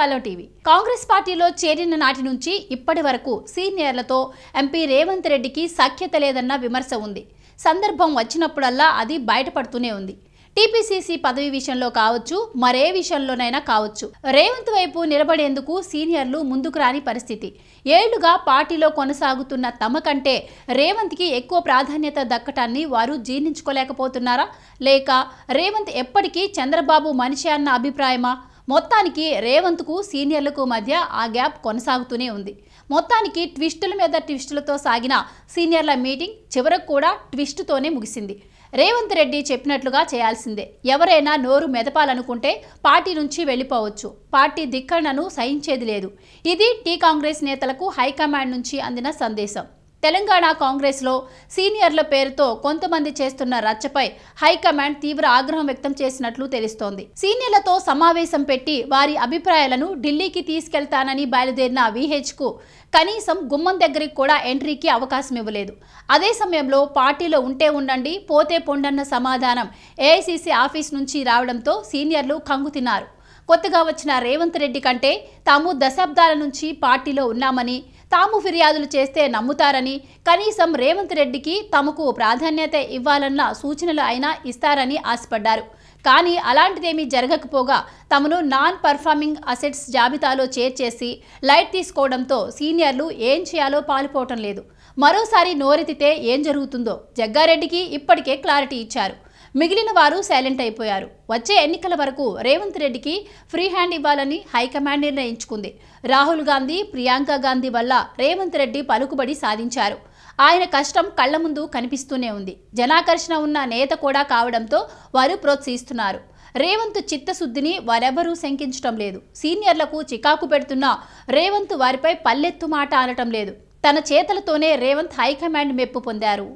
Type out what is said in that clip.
కాలం TV Congress పార్టీలో చేరిన నాటి నుంచి ఇప్పటి వరకు సీనియర్లతో ఎంపీ రేవంత్ రెడ్డికి సఖ్యత లేదన్న విమర్శ ఉంది సందర్భం వచ్చినప్పుడల్లా అది బయటపడుతూనే ఉంది టీపీసీసీ పదవి విషయంలో కావచ్చు మరే విషయంలోనైనా కావచ్చు రేవంత్ వైపు నిలబడేందుకు సీనియర్లు ముందుకు రాని పరిస్థితి ఏళ్లుగా పార్టీలో కొనసాగుతున్న తమ కంటే రేవంత్కి ఎక్కువ ప్రాధాన్యత దక్కటాన్ని వారు జీర్ణించుకోలేకపోతున్నారా లేక రేవంత్ ఎప్పటికీ చంద్రబాబు మనిషి అన్న అభిప్రాయమా మొత్తానికి రేవంత్కు సీనియర్లకు మధ్య ఆ గ్యాప్ కొనసాగుతూనే ఉంది మొత్తానికి ట్విస్టుల మీద ట్విస్టులతో సాగిన సీనియర్ల మీటింగ్ చివరకు కూడా ట్విస్టుతోనే ముగిసింది రేవంత్ రెడ్డి చెప్పినట్లుగా చేయాల్సిందే ఎవరైనా నోరు మెదపాలనుకుంటే పార్టీ నుంచి వెళ్ళిపోవచ్చు పార్టీ ధిక్కరణను సహించేది లేదు ఇది టీ కాంగ్రెస్ నేతలకు హైకమాండ్ నుంచి అందిన సందేశం తెలంగాణ కాంగ్రెస్లో సీనియర్ల పేరుతో కొంతమంది చేస్తున్న రచ్చపై హైకమాండ్ తీవ్ర ఆగ్రహం వ్యక్తం చేసినట్లు తెలుస్తోంది సీనియర్లతో సమావేశం పెట్టి వారి అభిప్రాయాలను ఢిల్లీకి తీసుకెళ్తానని బయలుదేరిన కు కనీసం గుమ్మం దగ్గరికి కూడా ఎంట్రీకి అవకాశం ఇవ్వలేదు అదే సమయంలో పార్టీలో ఉంటే ఉండండి పోతే పొండన్న సమాధానం ఏఐసీసీ ఆఫీస్ నుంచి రావడంతో సీనియర్లు కంగుతిన్నారు కొత్తగా వచ్చిన రేవంత్ రెడ్డి కంటే తాము దశాబ్దాల నుంచి పార్టీలో ఉన్నామని తాము ఫిర్యాదులు చేస్తే నమ్ముతారని కనీసం రేవంత్ రెడ్డికి తమకు ప్రాధాన్యత ఇవ్వాలన్న సూచనలు అయినా ఇస్తారని ఆశపడ్డారు కానీ అలాంటిదేమీ జరగకపోగా తమను నాన్ పర్ఫార్మింగ్ అసెట్స్ జాబితాలో చేర్చేసి లైట్ తీసుకోవడంతో సీనియర్లు ఏం చేయాలో పాలుపోవటం లేదు మరోసారి నోరెత్తితే ఏం జరుగుతుందో జగ్గారెడ్డికి ఇప్పటికే క్లారిటీ ఇచ్చారు మిగిలిన వారు సైలెంట్ అయిపోయారు వచ్చే ఎన్నికల వరకు రేవంత్ రెడ్డికి ఫ్రీ హ్యాండ్ ఇవ్వాలని హైకమాండ్ నిర్ణయించుకుంది రాహుల్ గాంధీ ప్రియాంక గాంధీ వల్ల రేవంత్ రెడ్డి పలుకుబడి సాధించారు ఆయన కష్టం కళ్ల ముందు కనిపిస్తూనే ఉంది జనాకర్షణ ఉన్న నేత కూడా కావడంతో వారు ప్రోత్సహిస్తున్నారు రేవంత్ చిత్తశుద్ధిని వారెవరూ శంకించటం లేదు సీనియర్లకు చికాకు పెడుతున్న రేవంత్ వారిపై పల్లెత్తు మాట ఆనటం లేదు తన చేతలతోనే రేవంత్ హైకమాండ్ మెప్పు పొందారు